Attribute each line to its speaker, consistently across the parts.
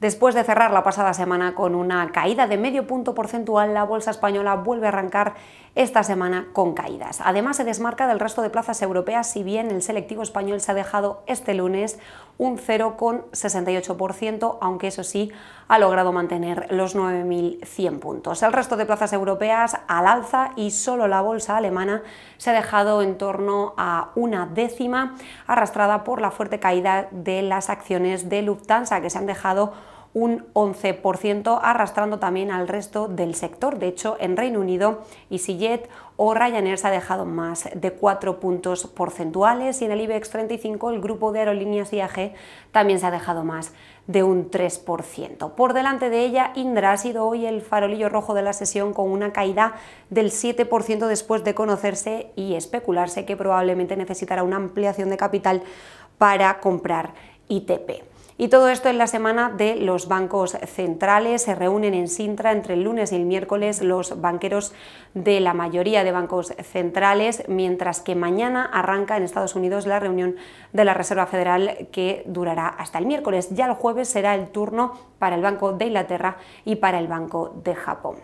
Speaker 1: Después de cerrar la pasada semana con una caída de medio punto porcentual, la bolsa española vuelve a arrancar esta semana con caídas. Además, se desmarca del resto de plazas europeas, si bien el selectivo español se ha dejado este lunes un 0,68%, aunque eso sí ha logrado mantener los 9.100 puntos. El resto de plazas europeas al alza y solo la bolsa alemana se ha dejado en torno a una décima, arrastrada por la fuerte caída de las acciones de Lufthansa, que se han dejado un 11%, arrastrando también al resto del sector. De hecho, en Reino Unido, EasyJet o Ryanair se ha dejado más de 4 puntos porcentuales y en el IBEX 35 el grupo de aerolíneas IAG también se ha dejado más de un 3%. Por delante de ella, Indra ha sido hoy el farolillo rojo de la sesión con una caída del 7% después de conocerse y especularse que probablemente necesitará una ampliación de capital para comprar ITP. Y todo esto en la semana de los bancos centrales. Se reúnen en Sintra entre el lunes y el miércoles los banqueros de la mayoría de bancos centrales, mientras que mañana arranca en Estados Unidos la reunión de la Reserva Federal que durará hasta el miércoles. Ya el jueves será el turno para el Banco de Inglaterra y para el Banco de Japón.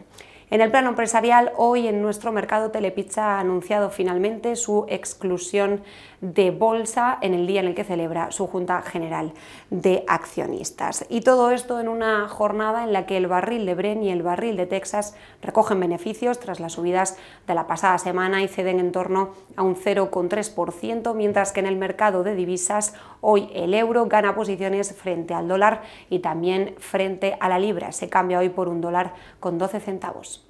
Speaker 1: En el plano empresarial, hoy en nuestro mercado Telepizza ha anunciado finalmente su exclusión de bolsa en el día en el que celebra su Junta General de Accionistas. Y todo esto en una jornada en la que el barril de Bren y el barril de Texas recogen beneficios tras las subidas de la pasada semana y ceden en torno a un 0,3%, mientras que en el mercado de divisas hoy el euro gana posiciones frente al dólar y también frente a la libra. Se cambia hoy por un dólar con 12 centavos.